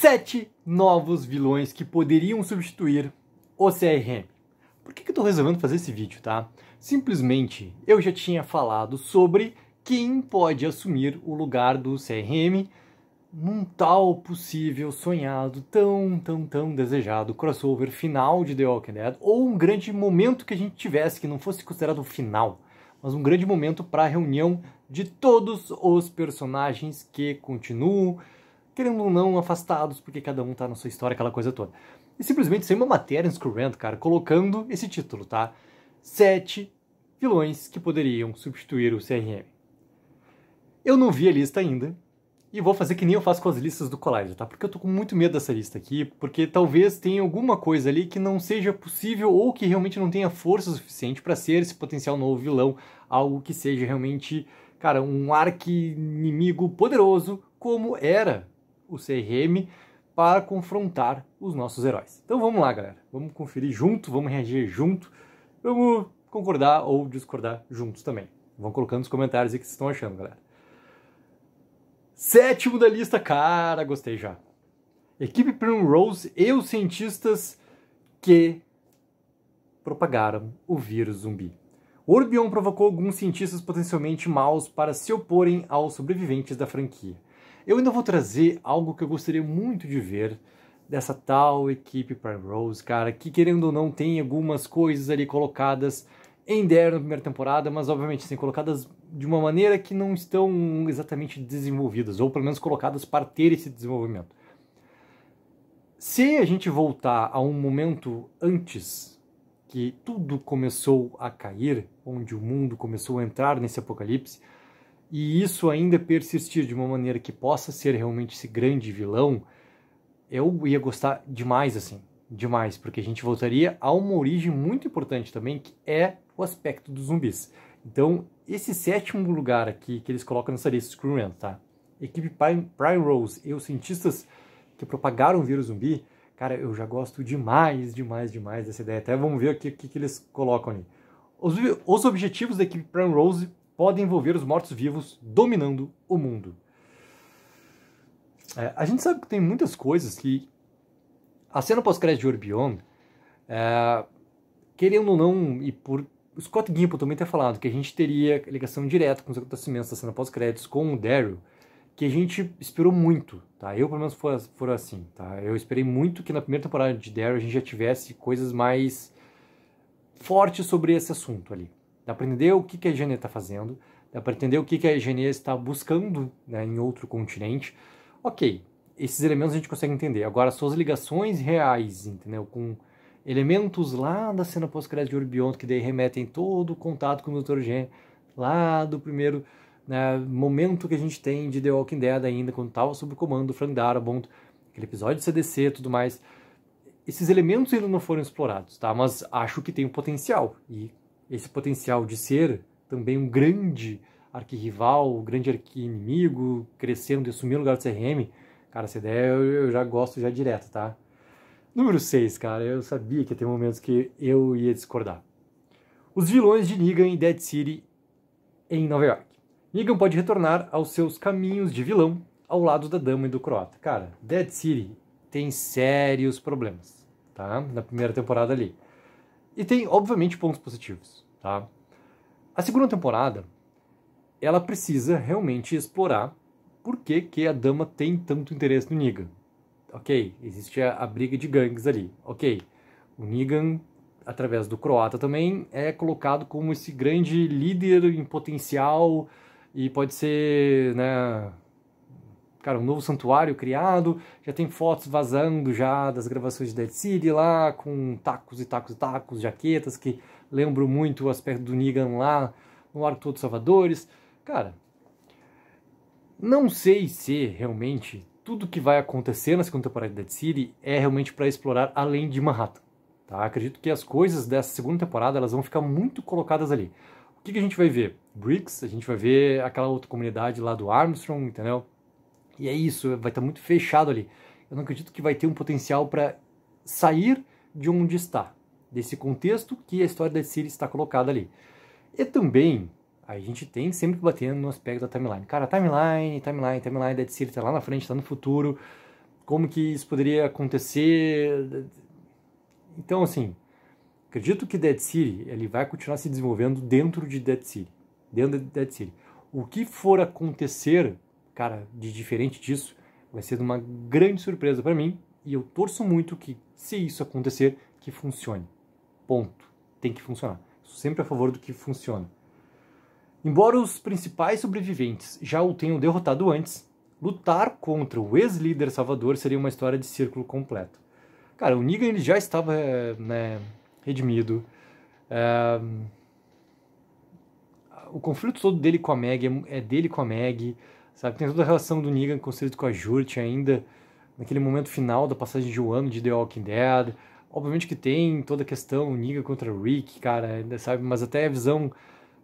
sete novos vilões que poderiam substituir o CRM. Por que, que eu estou resolvendo fazer esse vídeo, tá? Simplesmente, eu já tinha falado sobre quem pode assumir o lugar do CRM num tal possível, sonhado, tão, tão, tão desejado crossover final de The Walking Dead, ou um grande momento que a gente tivesse, que não fosse considerado o final, mas um grande momento para a reunião de todos os personagens que continuam, querendo ou não, afastados, porque cada um tá na sua história, aquela coisa toda. E simplesmente sem uma matéria em Screwrant, cara, colocando esse título, tá? Sete vilões que poderiam substituir o CRM. Eu não vi a lista ainda, e vou fazer que nem eu faço com as listas do Collider, tá? Porque eu tô com muito medo dessa lista aqui, porque talvez tenha alguma coisa ali que não seja possível ou que realmente não tenha força suficiente para ser esse potencial novo vilão, algo que seja realmente, cara, um arqui-inimigo poderoso como era o CRM para confrontar os nossos heróis. Então vamos lá, galera. Vamos conferir junto, vamos reagir junto, vamos concordar ou discordar juntos também. Vão colocando nos comentários o que vocês estão achando, galera. Sétimo da lista, cara, gostei já. Equipe Primrose e os cientistas que propagaram o vírus zumbi. O Orbion provocou alguns cientistas potencialmente maus para se oporem aos sobreviventes da franquia. Eu ainda vou trazer algo que eu gostaria muito de ver dessa tal equipe Prime Rose, cara, que querendo ou não tem algumas coisas ali colocadas em Dare na primeira temporada, mas obviamente sim, colocadas de uma maneira que não estão exatamente desenvolvidas, ou pelo menos colocadas para ter esse desenvolvimento. Se a gente voltar a um momento antes que tudo começou a cair, onde o mundo começou a entrar nesse apocalipse, e isso ainda persistir de uma maneira que possa ser realmente esse grande vilão, eu ia gostar demais, assim. Demais, porque a gente voltaria a uma origem muito importante também, que é o aspecto dos zumbis. Então, esse sétimo lugar aqui que eles colocam nessa lista, Screwman, tá? Equipe Prime Rose e os cientistas que propagaram o vírus zumbi, cara, eu já gosto demais, demais, demais dessa ideia. Até vamos ver o que, que, eles colocam ali. Os, os objetivos da equipe Prime Rose podem envolver os mortos-vivos dominando o mundo. É, a gente sabe que tem muitas coisas que a cena pós-crédito de Orbion, é, querendo ou não, e por Scott Gimple também ter falado que a gente teria ligação direta com os acontecimentos da cena pós-créditos com o Daryl, que a gente esperou muito, tá? Eu, pelo menos, for, for assim, tá? Eu esperei muito que na primeira temporada de Daryl a gente já tivesse coisas mais fortes sobre esse assunto ali dá para entender o que, que a higiene está fazendo, dá para entender o que, que a higiene está buscando né, em outro continente. Ok, esses elementos a gente consegue entender. Agora, suas ligações reais, entendeu? Com elementos lá da cena pós-crédito de Orbion, que daí remetem todo o contato com o Dr. Gen, lá do primeiro né, momento que a gente tem de The Walking Dead ainda, quando estava sob o comando do Frank Darabont, aquele episódio de CDC e tudo mais. Esses elementos ainda não foram explorados, tá? Mas acho que tem um potencial. E esse potencial de ser também um grande arquirrival, um grande arquinimigo, crescendo e assumir o lugar do CRM, cara, essa ideia eu, eu já gosto já direto, tá? Número 6, cara, eu sabia que ia ter momentos que eu ia discordar. Os vilões de Negan em Dead City em Nova York. Negan pode retornar aos seus caminhos de vilão ao lado da dama e do croata. Cara, Dead City tem sérios problemas, tá? Na primeira temporada ali. E tem, obviamente, pontos positivos, tá? A segunda temporada, ela precisa realmente explorar por que, que a dama tem tanto interesse no Negan. Ok, existe a, a briga de gangues ali. Ok, o Negan, através do croata também, é colocado como esse grande líder em potencial e pode ser, né, cara, um novo santuário criado, já tem fotos vazando já das gravações de Dead City lá, com tacos e tacos e tacos, jaquetas que lembram muito o aspecto do Negan lá, no Arco todos Salvadores. Cara, não sei se realmente tudo que vai acontecer na segunda temporada de Dead City é realmente para explorar além de Manhattan. Tá? Acredito que as coisas dessa segunda temporada elas vão ficar muito colocadas ali. O que, que a gente vai ver? Bricks, a gente vai ver aquela outra comunidade lá do Armstrong, entendeu? E é isso, vai estar muito fechado ali. Eu não acredito que vai ter um potencial para sair de onde está, desse contexto que a história da série está colocada ali. E também a gente tem sempre que bater no aspecto da timeline. Cara, timeline, timeline, timeline, Dead City está lá na frente, está no futuro. Como que isso poderia acontecer? Então, assim, acredito que Dead City ele vai continuar se desenvolvendo dentro de Dead City. Dentro de Dead City. O que for acontecer Cara, de diferente disso, vai ser uma grande surpresa para mim e eu torço muito que, se isso acontecer, que funcione. Ponto. Tem que funcionar. Sou sempre a favor do que funciona. Embora os principais sobreviventes já o tenham derrotado antes, lutar contra o ex-líder Salvador seria uma história de círculo completo. Cara, o Negan ele já estava eh, né, redimido. É... O conflito todo dele com a Meg é, é dele com a Meg. Sabe, tem toda a relação do Negan com o com a Jurt ainda, naquele momento final da passagem de um ano de The Walking Dead. Obviamente que tem toda a questão Negan contra Rick, cara, sabe? Mas até a visão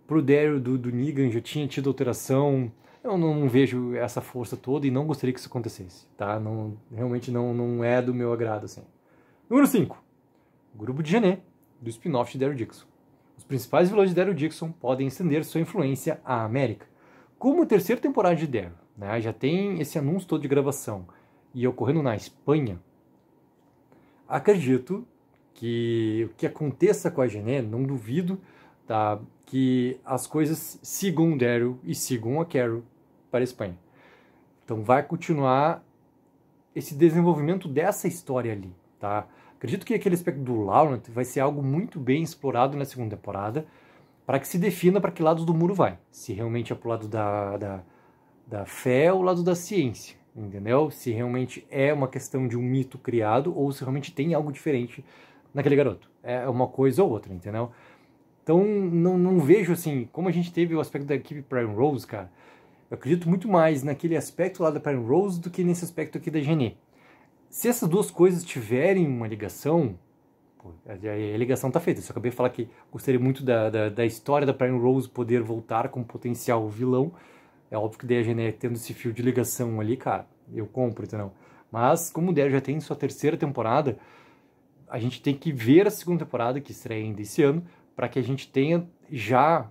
pro Daryl do, do Negan já tinha tido alteração. Eu não, não, vejo essa força toda e não gostaria que isso acontecesse, tá? Não, realmente não, não é do meu agrado, assim. Número 5. Grupo de Gené, do spin-off de Daryl Dixon. Os principais vilões de Daryl Dixon podem estender sua influência à América como a terceira temporada de Dare, né, já tem esse anúncio todo de gravação e ocorrendo na Espanha, acredito que o que aconteça com a Gené, não duvido, tá, que as coisas sigam o Daryl e sigam a Carol para a Espanha. Então vai continuar esse desenvolvimento dessa história ali, tá? Acredito que aquele aspecto do Laurent vai ser algo muito bem explorado na segunda temporada, para que se defina para que lado do muro vai. Se realmente é para o lado da, da, da fé ou o lado da ciência, entendeu? Se realmente é uma questão de um mito criado ou se realmente tem algo diferente naquele garoto. É uma coisa ou outra, entendeu? Então, não, não vejo assim, como a gente teve o aspecto da equipe Prime Rose, cara, eu acredito muito mais naquele aspecto lá da Prime Rose do que nesse aspecto aqui da Genie. Se essas duas coisas tiverem uma ligação, Tipo, a, é, a ligação tá feita. Eu só acabei de falar que gostaria muito da, da, da história da Primrose poder voltar como potencial vilão. É óbvio que daí a Geneia é tendo esse fio de ligação ali, cara, eu compro, entendeu? Mas, como der já tem sua terceira temporada, a gente tem que ver a segunda temporada, que estreia ainda esse ano, para que a gente tenha já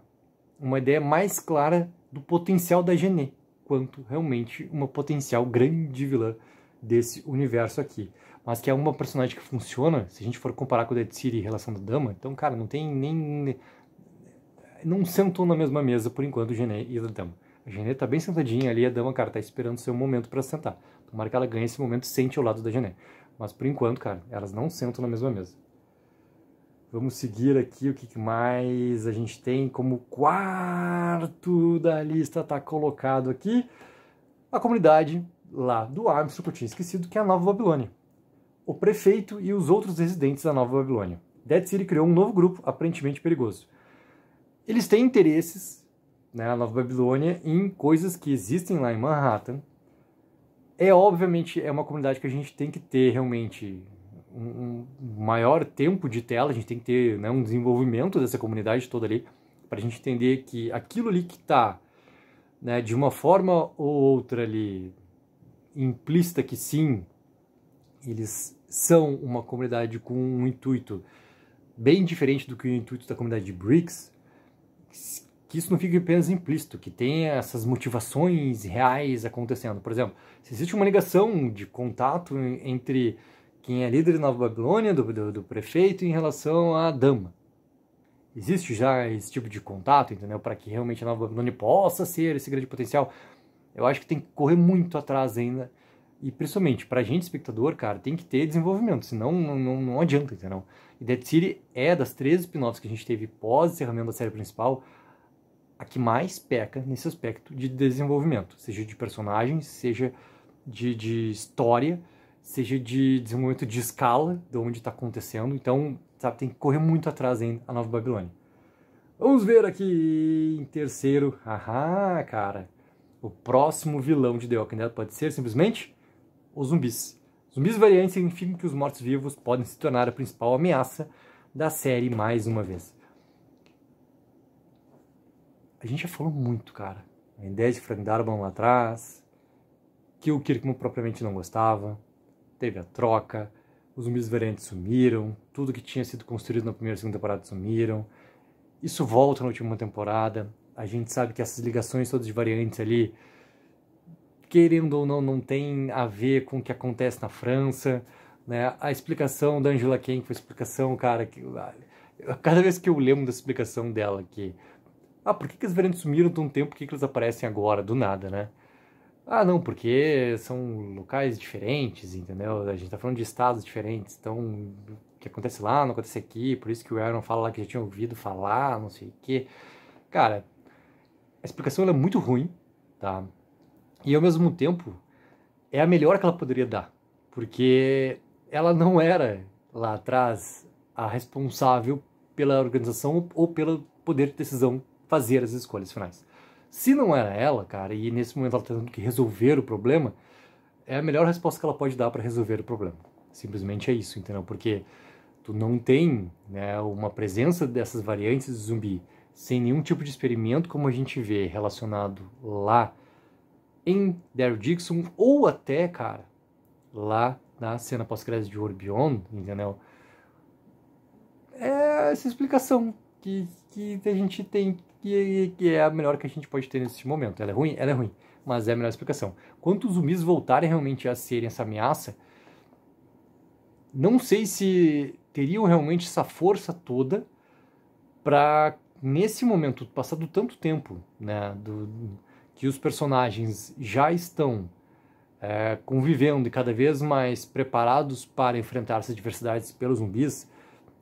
uma ideia mais clara do potencial da Gené, quanto realmente uma potencial grande vilã desse universo aqui mas que é uma personagem que funciona, se a gente for comparar com o Dead City em relação da Dama, então, cara, não tem nem... Não sentou na mesma mesa, por enquanto, o Gené e a Dama. A Gené tá bem sentadinha ali, a Dama, cara, tá esperando o seu momento para sentar. Tomara que ela ganhe esse momento e sente ao lado da Gené. Mas, por enquanto, cara, elas não sentam na mesma mesa. Vamos seguir aqui o que mais a gente tem como quarto da lista, tá colocado aqui. A comunidade lá do Armstrong que eu tinha esquecido, que é a Nova Babilônia o prefeito e os outros residentes da Nova Babilônia. Dead City criou um novo grupo aparentemente perigoso. Eles têm interesses né, na Nova Babilônia em coisas que existem lá em Manhattan. É obviamente é uma comunidade que a gente tem que ter realmente um, um maior tempo de tela, a gente tem que ter né, um desenvolvimento dessa comunidade toda ali para a gente entender que aquilo ali que está né, de uma forma ou outra ali implícita que sim eles são uma comunidade com um intuito bem diferente do que o intuito da comunidade de BRICS, que isso não fique apenas implícito, que tenha essas motivações reais acontecendo. Por exemplo, se existe uma negação de contato entre quem é líder da Nova Babilônia, do, do, do prefeito, em relação à dama. Existe já esse tipo de contato, entendeu? Para que realmente a Nova Babilônia possa ser esse grande potencial. Eu acho que tem que correr muito atrás ainda e principalmente, pra gente, espectador, cara, tem que ter desenvolvimento, senão não, não, não adianta, entendeu? E Dead City é das três spin-offs que a gente teve pós-encerramento da série principal, a que mais peca nesse aspecto de desenvolvimento, seja de personagens, seja de, de história, seja de desenvolvimento de escala, de onde está acontecendo. Então, sabe, tem que correr muito atrás em a Nova Babilônia. Vamos ver aqui em terceiro. Ahá, cara. O próximo vilão de The Walking Dead pode ser simplesmente os zumbis. Zumbis variantes significam que os mortos-vivos podem se tornar a principal ameaça da série mais uma vez. A gente já falou muito, cara. A ideia de Frank Darabont lá atrás, que o Kirkman propriamente não gostava, teve a troca, os zumbis variantes sumiram, tudo que tinha sido construído na primeira e segunda temporada sumiram. Isso volta na última temporada. A gente sabe que essas ligações todas de variantes ali querendo ou não, não tem a ver com o que acontece na França. Né? A explicação da Angela que foi explicação, cara, que ah, cada vez que eu lembro da explicação dela que ah, por que, que as variantes sumiram de um tempo, por que, que elas aparecem agora, do nada, né? Ah, não, porque são locais diferentes, entendeu? A gente tá falando de estados diferentes, então o que acontece lá não acontece aqui, por isso que o Aaron fala lá que já tinha ouvido falar, não sei o quê. Cara, a explicação é muito ruim, tá? E ao mesmo tempo, é a melhor que ela poderia dar, porque ela não era lá atrás a responsável pela organização ou pelo poder de decisão fazer as escolhas finais. Se não era ela, cara, e nesse momento ela está tendo que resolver o problema, é a melhor resposta que ela pode dar para resolver o problema. Simplesmente é isso, entendeu? Porque tu não tem né, uma presença dessas variantes de zumbi sem nenhum tipo de experimento como a gente vê relacionado lá em Daryl Dixon ou até, cara, lá na cena pós-crédito de Orbion, entendeu? É essa explicação que, que a gente tem, que, que é a melhor que a gente pode ter nesse momento. Ela é ruim? Ela é ruim, mas é a melhor explicação. Quando os zumbis voltarem realmente a serem essa ameaça, não sei se teriam realmente essa força toda para nesse momento, passado tanto tempo, né, do, que os personagens já estão é, convivendo e cada vez mais preparados para enfrentar essas adversidades pelos zumbis,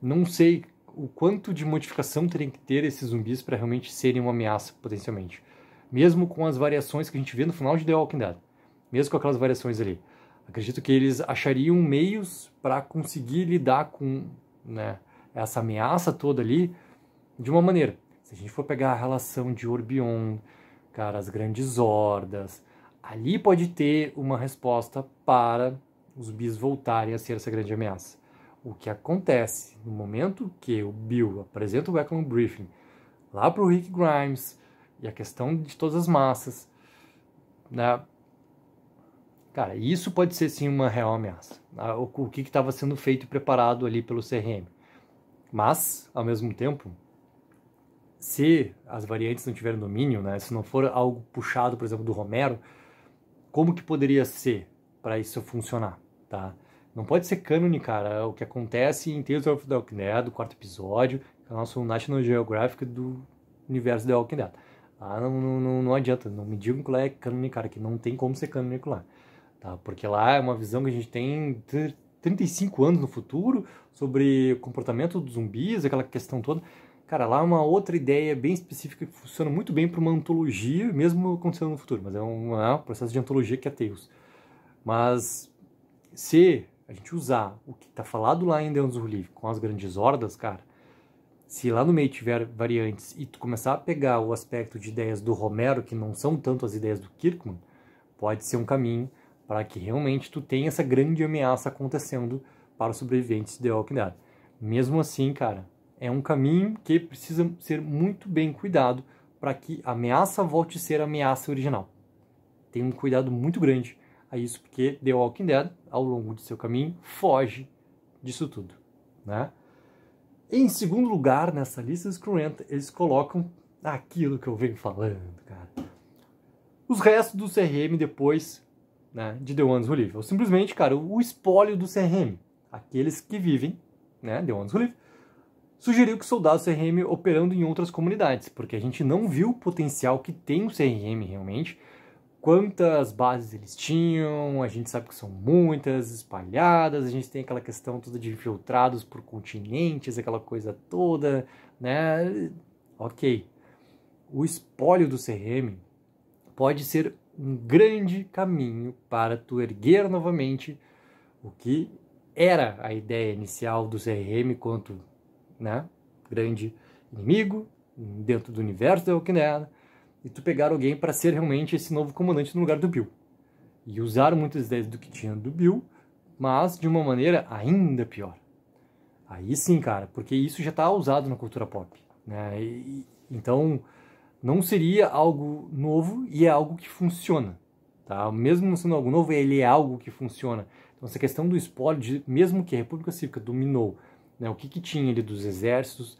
não sei o quanto de modificação teriam que ter esses zumbis para realmente serem uma ameaça potencialmente. Mesmo com as variações que a gente vê no final de The Walking Dead, mesmo com aquelas variações ali, acredito que eles achariam meios para conseguir lidar com né, essa ameaça toda ali de uma maneira. Se a gente for pegar a relação de Orbion, cara, as grandes hordas. Ali pode ter uma resposta para os bis voltarem a ser essa grande ameaça. O que acontece no momento que o Bill apresenta o Eklund Briefing lá para o Rick Grimes e a questão de todas as massas, né? Cara, isso pode ser sim uma real ameaça. Ah, o que estava sendo feito e preparado ali pelo CRM. Mas, ao mesmo tempo, se as variantes não tiverem domínio, né, se não for algo puxado, por exemplo, do Romero, como que poderia ser para isso funcionar, tá? Não pode ser cânone, cara, é o que acontece em Tales of the Walking Dead, do quarto episódio, que é o nosso National Geographic do universo The Walking Dead. Ah, não, não, não, adianta, não me digam que lá é cânone, cara, que não tem como ser cânone lá, tá? Porque lá é uma visão que a gente tem 35 anos no futuro sobre comportamento dos zumbis, aquela questão toda... Cara, lá é uma outra ideia bem específica que funciona muito bem para uma antologia, mesmo acontecendo no futuro, mas é um, é um processo de antologia que é Teus. Mas se a gente usar o que está falado lá em The Livre com as grandes hordas, cara, se lá no meio tiver variantes e tu começar a pegar o aspecto de ideias do Romero, que não são tanto as ideias do Kirkman, pode ser um caminho para que realmente tu tenha essa grande ameaça acontecendo para os sobreviventes de The Walking Dead. Mesmo assim, cara, é um caminho que precisa ser muito bem cuidado para que a ameaça volte a ser a ameaça original. Tem um cuidado muito grande a isso, porque The Walking Dead, ao longo de seu caminho, foge disso tudo. Né? Em segundo lugar, nessa lista escruenta, eles colocam aquilo que eu venho falando, cara. Os restos do CRM depois né, de The Ones Who Live. Ou simplesmente, cara, o espólio do CRM. Aqueles que vivem, né, The Ones Who Live, sugeriu que o CRM operando em outras comunidades, porque a gente não viu o potencial que tem o CRM realmente, quantas bases eles tinham, a gente sabe que são muitas, espalhadas, a gente tem aquela questão toda de infiltrados por continentes, aquela coisa toda, né? Ok. O espólio do CRM pode ser um grande caminho para tu erguer novamente o que era a ideia inicial do CRM quanto né? Grande inimigo dentro do universo da é Okinawa é, né? e tu pegar alguém para ser realmente esse novo comandante no lugar do Bill. E usaram muitas ideias do que tinha do Bill, mas de uma maneira ainda pior. Aí sim, cara, porque isso já está usado na cultura pop, né? E, então não seria algo novo e é algo que funciona, tá? Mesmo não sendo algo novo, ele é algo que funciona. Então essa questão do spoiler, de, mesmo que a República Cívica dominou né? O que, que tinha ali dos exércitos,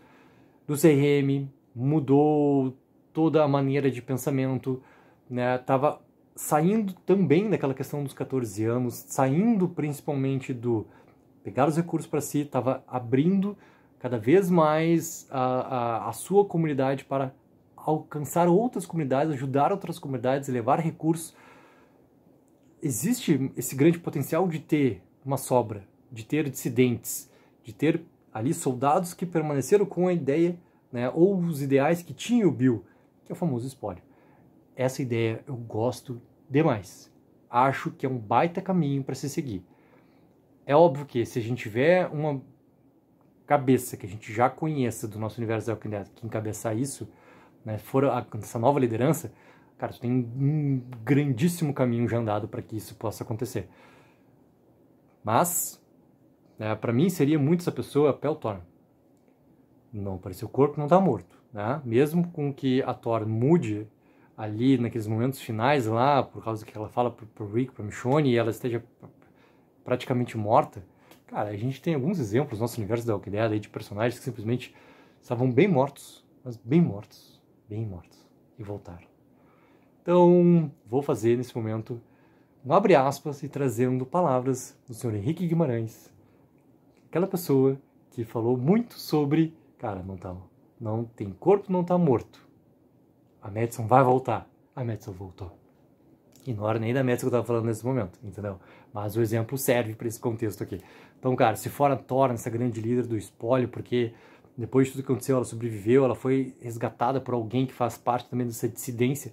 do CRM, mudou toda a maneira de pensamento, né? Tava saindo também daquela questão dos 14 anos, saindo principalmente do pegar os recursos para si, estava abrindo cada vez mais a, a, a, sua comunidade para alcançar outras comunidades, ajudar outras comunidades, levar recursos. Existe esse grande potencial de ter uma sobra, de ter dissidentes, de ter ali soldados que permaneceram com a ideia né, ou os ideais que tinha o Bill, que é o famoso espólio. Essa ideia eu gosto demais. Acho que é um baita caminho para se seguir. É óbvio que se a gente tiver uma cabeça que a gente já conheça do nosso universo da é Walking que encabeçar isso, né, for a, essa nova liderança, cara, tem um grandíssimo caminho já andado para que isso possa acontecer. Mas né? Para mim seria muito essa pessoa Pel Thorne. Não apareceu o corpo, não está morto. Né? Mesmo com que a Thor mude ali naqueles momentos finais lá, por causa que ela fala pro, pro Rick, pra Michonne, e ela esteja praticamente morta. Cara, a gente tem alguns exemplos no nosso universo da Walking de personagens que simplesmente estavam bem mortos, mas bem mortos, bem mortos, e voltaram. Então, vou fazer nesse momento um abre aspas e trazendo palavras do senhor Henrique Guimarães, aquela pessoa que falou muito sobre, cara, não tá, não tem corpo, não tá morto. A Madison vai voltar. A Madison voltou. E não era nem da Madison que eu tava falando nesse momento, entendeu? Mas o exemplo serve para esse contexto aqui. Então, cara, se fora torna essa grande líder do espólio, porque depois de tudo que aconteceu, ela sobreviveu, ela foi resgatada por alguém que faz parte também dessa dissidência.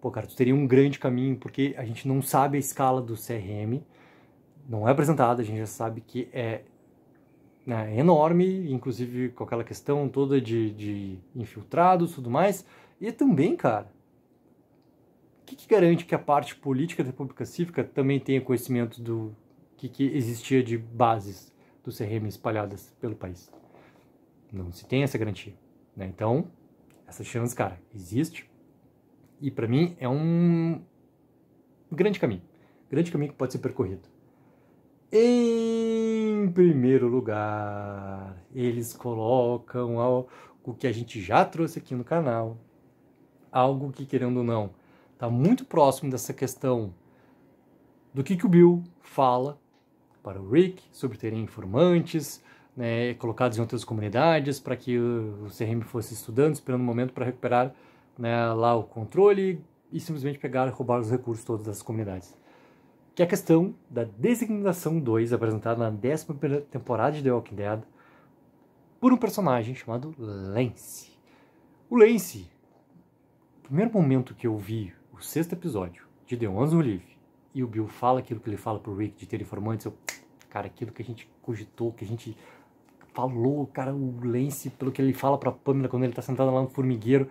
Pô, cara, tu teria um grande caminho, porque a gente não sabe a escala do CRM, não é apresentada, a gente já sabe que é né, enorme, inclusive com aquela questão toda de, de infiltrados e tudo mais. E também, cara, o que, que, garante que a parte política da República Cívica também tenha conhecimento do que, que existia de bases do CRM espalhadas pelo país? Não se tem essa garantia. Né? Então, essa chance, cara, existe. E para mim é um grande caminho. Grande caminho que pode ser percorrido em primeiro lugar, eles colocam algo que a gente já trouxe aqui no canal, algo que, querendo ou não, está muito próximo dessa questão do que, que o Bill fala para o Rick sobre terem informantes né, colocados em outras comunidades para que o CRM fosse estudando, esperando o um momento para recuperar né, lá o controle e simplesmente pegar e roubar os recursos todas das comunidades que é a questão da designação 2, apresentada na 11 temporada de The Walking Dead, por um personagem chamado Lance. O Lance, no primeiro momento que eu vi o sexto episódio de The Ones Who Live, e o Bill fala aquilo que ele fala pro Rick de ter informantes, eu, cara, aquilo que a gente cogitou, que a gente falou, cara, o Lance, pelo que ele fala pra Pamela quando ele tá sentado lá no formigueiro,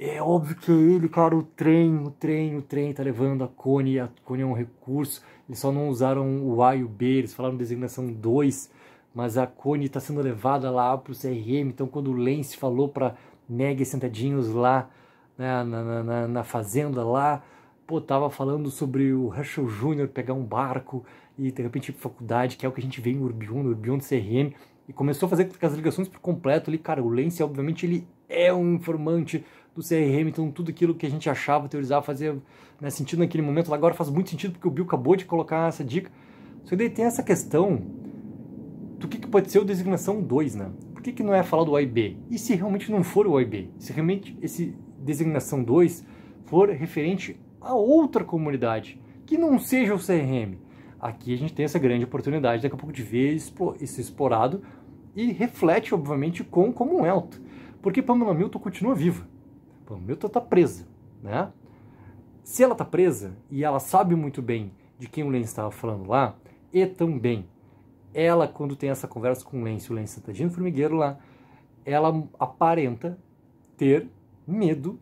é óbvio que é ele, cara, o trem, o trem, o trem tá levando a Cone, a Cone é um recurso, eles só não usaram o A e o B, eles falaram designação 2, mas a Cone tá sendo levada lá pro CRM, então quando o Lance falou pra Meg sentadinhos lá né, na, na, na, fazenda lá, pô, tava falando sobre o Herschel Jr. pegar um barco e de repente ir pra faculdade, que é o que a gente vê em Urbion, no Urbion do CRM, e começou a fazer as ligações por completo ali, cara, o Lance obviamente ele é um informante, do CRM, então tudo aquilo que a gente achava, teorizava, fazia né, sentido naquele momento, agora faz muito sentido porque o Bill acabou de colocar essa dica. Só que daí tem essa questão do que, que pode ser o designação 2, né? Por que, que não é falar do OIB? E se realmente não for o OIB? Se realmente esse designação 2 for referente a outra comunidade, que não seja o CRM? Aqui a gente tem essa grande oportunidade daqui a pouco de ver isso explorado e reflete, obviamente, com Commonwealth. Porque Pamela Milton continua viva Pô, o Milton tá, tá presa, né? Se ela tá presa e ela sabe muito bem de quem o Lenz estava falando lá, e também ela, quando tem essa conversa com o Lenz, o Lenz está Gina Formigueiro lá, ela aparenta ter medo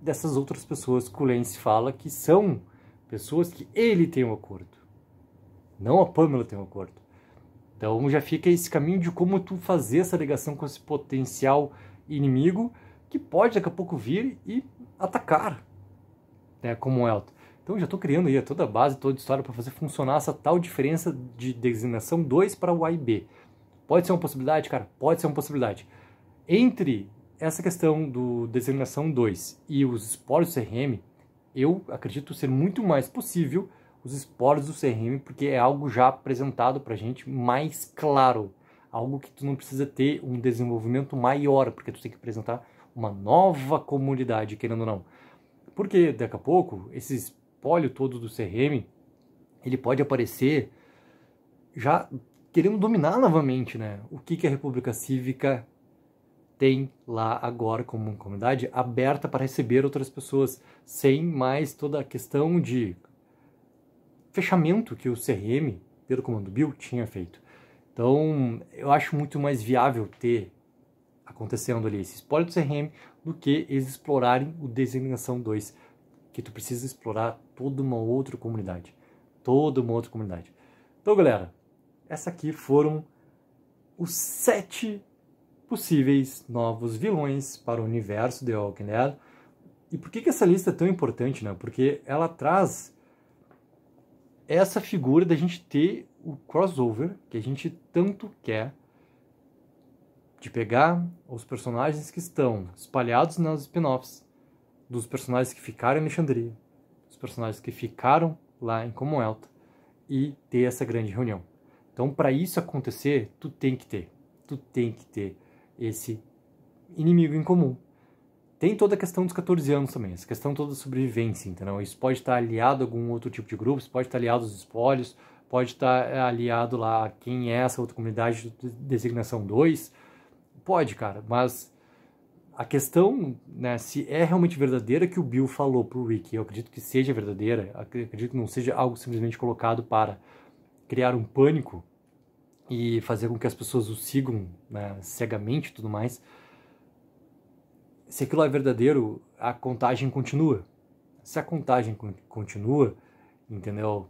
dessas outras pessoas que o Lenz fala que são pessoas que ele tem um acordo. Não a Pamela tem um acordo. Então já fica esse caminho de como tu fazer essa ligação com esse potencial inimigo que pode daqui a pouco vir e atacar, né, como o Elton. Então já estou criando aí toda a base, toda a história para fazer funcionar essa tal diferença de designação 2 para o A e B. Pode ser uma possibilidade, cara? Pode ser uma possibilidade. Entre essa questão do designação 2 e os esporos do CRM, eu acredito ser muito mais possível os esporos do CRM, porque é algo já apresentado para a gente mais claro. Algo que tu não precisa ter um desenvolvimento maior, porque tu tem que apresentar uma nova comunidade, querendo ou não. Porque daqui a pouco, esse espólio todo do CRM, ele pode aparecer já querendo dominar novamente, né? O que, que a República Cívica tem lá agora como uma comunidade aberta para receber outras pessoas, sem mais toda a questão de fechamento que o CRM, pelo comando Bill, tinha feito. Então, eu acho muito mais viável ter acontecendo ali, esse spoiler do CRM, do que eles explorarem o designação 2, que tu precisa explorar toda uma outra comunidade. Toda uma outra comunidade. Então, galera, essa aqui foram os sete possíveis novos vilões para o universo de Walking Dead. E por que, que essa lista é tão importante, né? Porque ela traz essa figura da gente ter o crossover que a gente tanto quer de pegar os personagens que estão espalhados nas spin-offs, dos personagens que ficaram em Alexandria, dos personagens que ficaram lá em Commonwealth e ter essa grande reunião. Então, para isso acontecer, tu tem que ter, tu tem que ter esse inimigo em comum. Tem toda a questão dos 14 anos também, essa questão toda da sobrevivência, entendeu? Isso pode estar aliado a algum outro tipo de grupo, pode estar aliado aos espólios, pode estar eh, aliado lá a quem é essa outra comunidade de designação 2, Pode, cara, mas a questão, né, se é realmente verdadeira que o Bill falou pro Rick, eu acredito que seja verdadeira, acredito que não seja algo simplesmente colocado para criar um pânico e fazer com que as pessoas o sigam né, cegamente e tudo mais. Se aquilo é verdadeiro, a contagem continua. Se a contagem continua, entendeu?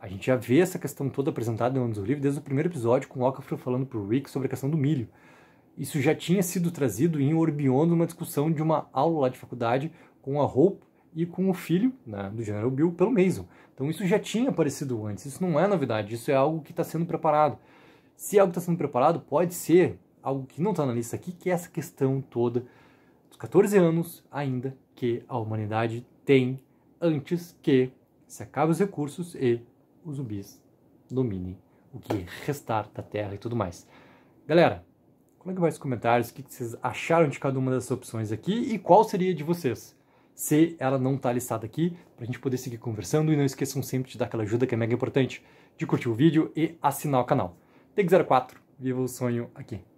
A gente já vê essa questão toda apresentada no Anos Livre desde o primeiro episódio com o Ocafro falando pro Rick sobre a questão do milho. Isso já tinha sido trazido em Orbion numa discussão de uma aula lá de faculdade com a Hope e com o filho né, do General Bill pelo Mason. Então isso já tinha aparecido antes, isso não é novidade, isso é algo que está sendo preparado. Se algo está sendo preparado, pode ser algo que não está na lista aqui, que é essa questão toda dos 14 anos ainda que a humanidade tem antes que se acabe os recursos e os zumbis dominem o que restar da Terra e tudo mais. Galera, como é que vai os comentários, o que vocês acharam de cada uma dessas opções aqui e qual seria de vocês, se ela não está listada aqui, para a gente poder seguir conversando e não esqueçam sempre de dar aquela ajuda que é mega importante, de curtir o vídeo e assinar o canal. Teg04, viva o sonho aqui!